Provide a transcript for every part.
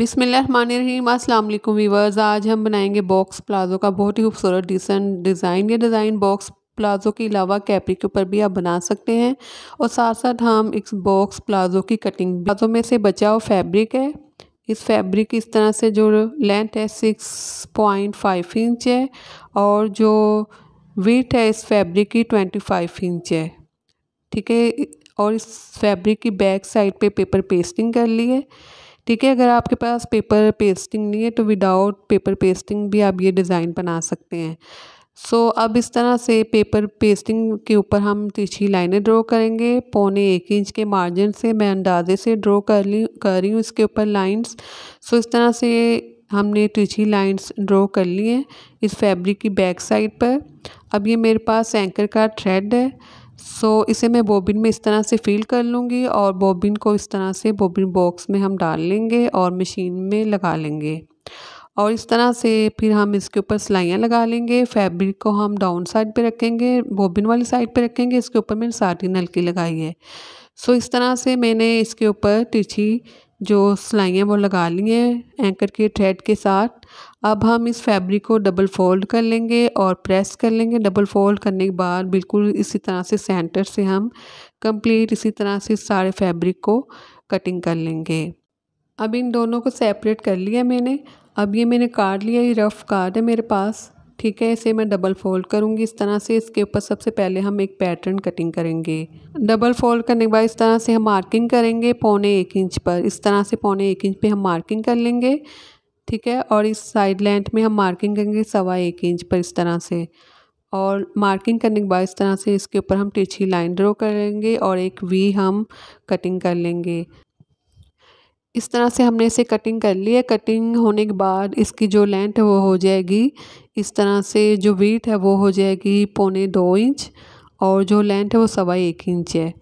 बिसमीम अल्लाम वीवर्स आज हम बनाएंगे बॉक्स प्लाजो का बहुत ही खूबसूरत डिसेंट डिज़ाइन ये डिज़ाइन बॉक्स प्लाजो के अलावा कैपरी के ऊपर भी आप बना सकते हैं और साथ साथ हम इस बॉक्स प्लाजो की कटिंग प्लाजो में से बचा हुआ फैब्रिक है इस फैब्रिक की इस तरह से जो लेंथ है सिक्स पॉइंट फाइव इंच है और जो वीट है इस फैब्रिक की ट्वेंटी फाइव इंच है ठीक है और इस फैब्रिक की बैक साइड पे पेपर पेस्टिंग कर ली है ठीक है अगर आपके पास पेपर पेस्टिंग नहीं है तो विदाउट पेपर पेस्टिंग भी आप ये डिज़ाइन बना सकते हैं सो so, अब इस तरह से पेपर पेस्टिंग के ऊपर हम तिरछी लाइनें ड्रॉ करेंगे पौने एक इंच के मार्जिन से मैं अंदाजे से ड्रॉ कर ली कर रही हूँ इसके ऊपर लाइंस सो so, इस तरह से हमने तिरछी लाइंस ड्रॉ कर ली हैं इस फैब्रिक की बैक साइड पर अब ये मेरे पास एंकर का थ्रेड है सो so, इसे मैं बोबिन में इस तरह से फिल कर लूँगी और बोबिन को इस तरह से बोबिन बॉक्स में हम डाल लेंगे और मशीन में लगा लेंगे और इस तरह से फिर हम इसके ऊपर सिलाइयाँ लगा लेंगे फैब्रिक को हम डाउन साइड पे रखेंगे बोबिन वाली साइड पे रखेंगे इसके ऊपर मैंने साटी नलकी लगाई है सो इस तरह से मैंने इसके ऊपर तिरछी जो सिलाइयाँ वो लगा ली हैं एंकर के थ्रेड के साथ अब हम इस फैब्रिक को डबल फोल्ड कर लेंगे और प्रेस कर लेंगे डबल फोल्ड करने के बाद बिल्कुल इसी तरह से सेंटर से हम कंप्लीट इसी तरह से सारे फैब्रिक को कटिंग कर लेंगे अब इन दोनों को सेपरेट कर लिया मैंने अब ये मैंने काट लिया ये रफ़ कार्ड है मेरे पास ठीक है इसे मैं डबल फोल्ड करूँगी इस तरह से इसके ऊपर सबसे पहले हम एक पैटर्न कटिंग करेंगे डबल फोल्ड करने के बाद इस तरह से हम मार्किंग करेंगे पौने एक इंच पर इस तरह से पौने एक इंच पे हम मार्किंग कर लेंगे ठीक है और इस साइड लेंथ में हम मार्किंग करेंगे सवा एक इंच पर इस तरह से और मार्किंग करने के बाद इस तरह से इसके ऊपर हम तिरछी लाइन ड्रॉ करेंगे और एक वी हम कटिंग कर लेंगे इस तरह से हमने इसे कटिंग कर ली है कटिंग होने के बाद इसकी जो लेंथ है वो हो जाएगी इस तरह से जो वीट है वो हो जाएगी पौने दो इंच और जो लेंथ है वो सवा एक इंच है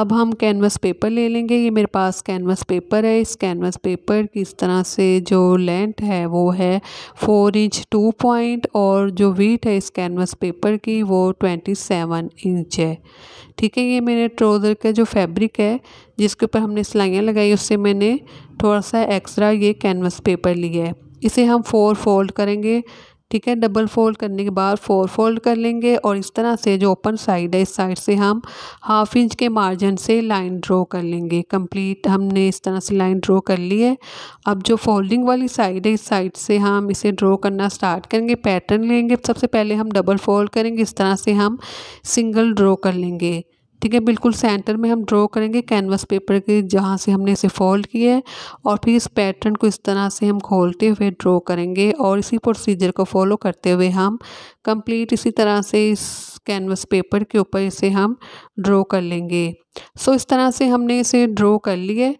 अब हम कैनवास पेपर ले लेंगे ये मेरे पास कैनवास पेपर है इस कैनवास पेपर की इस तरह से जो लेंथ है वो है फोर इंच टू पॉइंट और जो वीट है इस कैनवास पेपर की वो ट्वेंटी सेवन इंच है ठीक है ये मेरे ट्रोज़र का जो फैब्रिक है जिसके ऊपर हमने सिलाइयाँ लगाई उससे मैंने थोड़ा सा एक्स्ट्रा ये कैनवास पेपर लिया है इसे हम फोर फोल्ड करेंगे ठीक है डबल फोल्ड करने के बाद फोर फोल्ड कर लेंगे और इस तरह से जो ओपन साइड है इस साइड से हम हाफ इंच के मार्जिन से लाइन ड्रॉ कर लेंगे कंप्लीट हमने इस तरह से लाइन ड्रॉ कर ली है अब जो फोल्डिंग वाली साइड है इस साइड से हम इसे ड्रॉ करना स्टार्ट करेंगे पैटर्न लेंगे सबसे पहले हम डबल फोल्ड करेंगे इस तरह से हम सिंगल ड्रॉ कर लेंगे ठीक है बिल्कुल सेंटर में हम ड्रॉ करेंगे कैनवास पेपर के जहाँ से हमने इसे फोल्ड किया है और फिर इस पैटर्न को इस तरह से हम खोलते हुए ड्रॉ करेंगे और इसी प्रोसीजर को फॉलो करते हुए हम कंप्लीट इसी तरह से इस कैनवस पेपर के ऊपर इसे हम ड्रॉ कर लेंगे सो इस तरह से हमने इसे ड्रॉ कर लिया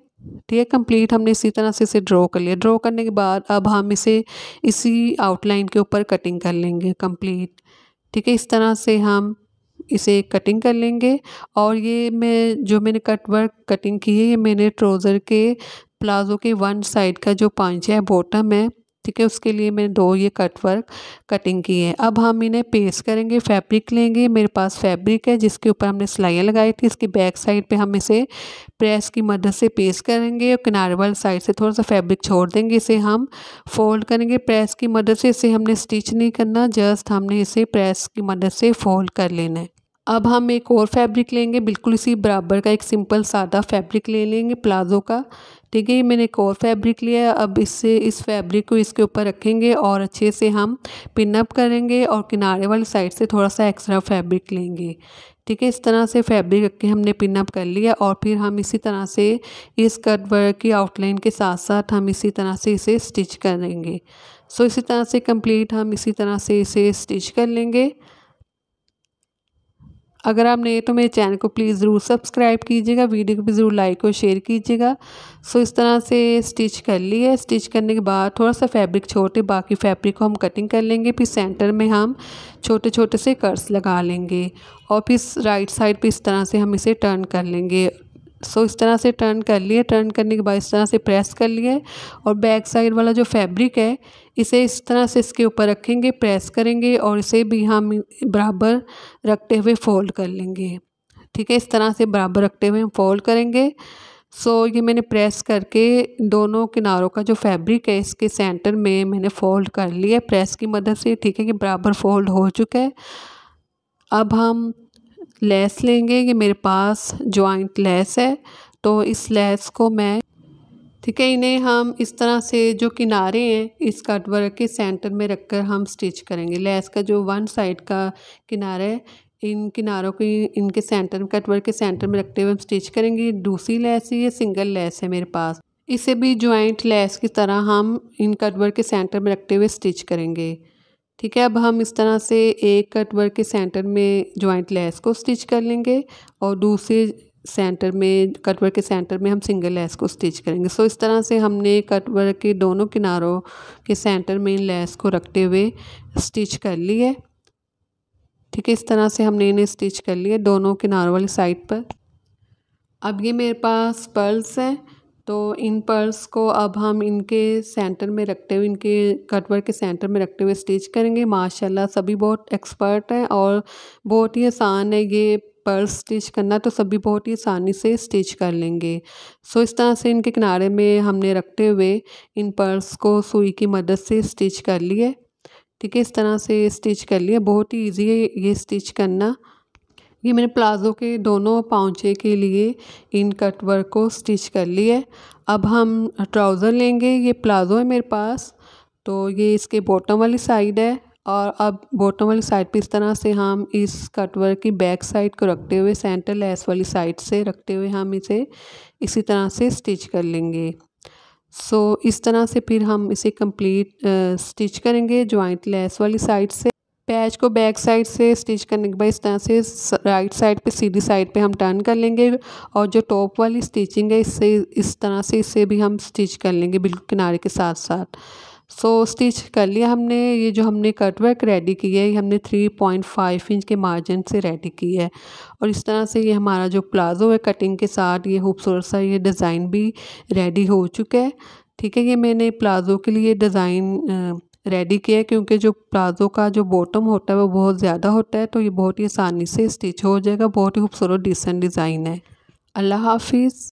ठीक है कंप्लीट हमने इसी तरह से इसे ड्रॉ कर लिया ड्रॉ करने के बाद अब हम इसे इसी आउटलाइन के ऊपर कटिंग कर लेंगे कम्प्लीट ठीक है इस तरह से हम इसे कटिंग कर लेंगे और ये मैं जो मैंने कट वर्क कटिंग की है ये मैंने ट्रोज़र के प्लाज़ो के वन साइड का जो पांच है बॉटम है ठीक है उसके लिए मैंने दो ये कट वर्क कटिंग की है अब हम इन्हें पेस्ट करेंगे फैब्रिक लेंगे मेरे पास फैब्रिक है जिसके ऊपर हमने सिलाइयाँ लगाई थी इसकी बैक साइड पे हम इसे प्रेस की मदद से पेस्ट करेंगे और किनारे वाली साइड से थोड़ा सा फैब्रिक छोड़ देंगे इसे हम फोल्ड करेंगे प्रेस की मदद से इसे हमने स्टिच नहीं करना जस्ट हमने इसे प्रेस की मदद से फोल्ड कर लेना है अब हम एक और फैब्रिक लेंगे बिल्कुल इसी बराबर का एक सिंपल सादा फैब्रिक ले लेंगे प्लाजो का ठीक है ये मैंने एक और फैब्रिक लिया है अब इससे इस फैब्रिक को इसके ऊपर रखेंगे और अच्छे से हम पिनअप करेंगे और किनारे वाली साइड से थोड़ा सा एक्स्ट्रा फैब्रिक लेंगे ठीक है इस तरह से फैब्रिक रख के हमने पिनअप कर लिया और फिर हम इसी तरह से इस कट वर्क की आउटलाइन के साथ साथ हम इसी तरह से इसे स्टिच करेंगे सो इसी तरह से कम्प्लीट हम इसी तरह से इसे स्टिच कर लेंगे अगर आप नए तो मेरे चैनल को प्लीज़ ज़रूर सब्सक्राइब कीजिएगा वीडियो को भी ज़रूर लाइक और शेयर कीजिएगा सो इस तरह से स्टिच कर ली है स्टिच करने के बाद थोड़ा सा फैब्रिक छोटे बाकी फैब्रिक को हम कटिंग कर लेंगे फिर सेंटर में हम छोटे छोटे से कर्स लगा लेंगे और फिर राइट साइड पे इस तरह से हम इसे टर्न कर लेंगे सो इस तरह से टर्न कर लिए टर्न करने के बाद इस तरह से प्रेस कर लिए और बैक साइड वाला जो फैब्रिक है इसे इस तरह से इसके ऊपर रखेंगे प्रेस करेंगे और इसे भी हम बराबर रखते हुए फोल्ड कर लेंगे ठीक है इस तरह से बराबर रखते हुए हम फोल्ड करेंगे सो so, ये मैंने प्रेस करके दोनों किनारों का जो फैब्रिक है इसके सेंटर में मैंने फ़ोल्ड कर लिया प्रेस की मदद से ठीक है कि बराबर फोल्ड हो चुका है अब हम लेस लेंगे ये मेरे पास जॉइंट लेस है तो इस लेस को मैं ठीक है इन्हें हम इस तरह से जो किनारे हैं इस कटवर्क के सेंटर में रखकर हम स्टिच करेंगे लेस का जो वन साइड का किनारा है इन किनारों को इनके सेंटर में कटवर्क के सेंटर में रखते हुए हम स्टिच करेंगे दूसरी लेस ये सिंगल लेस है मेरे पास इसे भी ज्वाइंट लेस की तरह हम इन कटवर्क के सेंटर में रखते हुए स्टिच करेंगे ठीक है अब हम इस तरह से एक कटवर के सेंटर में जॉइंट लेस को स्टिच कर लेंगे और दूसरे सेंटर में कटवर के सेंटर में हम सिंगल लेस को स्टिच करेंगे सो इस तरह से हमने कटवर के दोनों किनारों के सेंटर में इन लेस को रखते हुए स्टिच कर ली है ठीक है इस तरह से हमने इन्हें स्टिच कर लिए दोनों किनारों वाली साइड पर अब ये मेरे पास पर्ल्स हैं तो इन पर्ल्स को अब हम इनके सेंटर में रखते हुए इनके कटवर के सेंटर में रखते हुए स्टिच करेंगे माशाल्लाह सभी बहुत एक्सपर्ट हैं और बहुत ही आसान है ये पर्ल्स स्टिच करना तो सभी बहुत ही आसानी से स्टिच कर लेंगे सो इस तरह से इनके किनारे में हमने रखते हुए इन पर्ल्स को सुई की मदद से स्टिच कर लिए ठीक है इस तरह से स्टिच कर लिए बहुत ही ईजी है ये स्टिच करना ये मैंने प्लाज़ो के दोनों पाउचे के लिए इन कट वर्क को स्टिच कर है अब हम ट्राउज़र लेंगे ये प्लाज़ो है मेरे पास तो ये इसके बॉटम वाली साइड है और अब बॉटम वाली साइड पे इस तरह से हम इस कटवर की बैक साइड को रखते हुए सेंटर लेस वाली साइड से रखते हुए हम इसे इसी तरह से स्टिच कर लेंगे सो so, इस तरह से फिर हम इसे कंप्लीट स्टिच करेंगे जॉइंट लेस वाली साइड से पैच को बैक साइड से स्टिच करने के बाद इस तरह से राइट साइड पे सीधी साइड पे हम टर्न कर लेंगे और जो टॉप वाली स्टिचिंग है इससे इस तरह से इसे भी हम स्टिच कर लेंगे बिल्कुल किनारे के साथ साथ सो so, स्टिच कर लिया हमने ये जो हमने कटवर्क रेडी की है ये हमने थ्री पॉइंट फाइव इंच के मार्जिन से रेडी की है और इस तरह से ये हमारा जो प्लाज़ो है कटिंग के साथ ये खूबसूरत सा ये डिज़ाइन भी रेडी हो चुका है ठीक है ये मैंने प्लाज़ो के लिए डिज़ाइन रेडी किया क्योंकि जो प्लाजो का जो बॉटम होता है वो बहुत ज़्यादा होता है तो ये बहुत ही आसानी से स्टिच हो जाएगा बहुत ही खूबसूरत डिसेंट डिज़ाइन है अल्लाह हाफिज़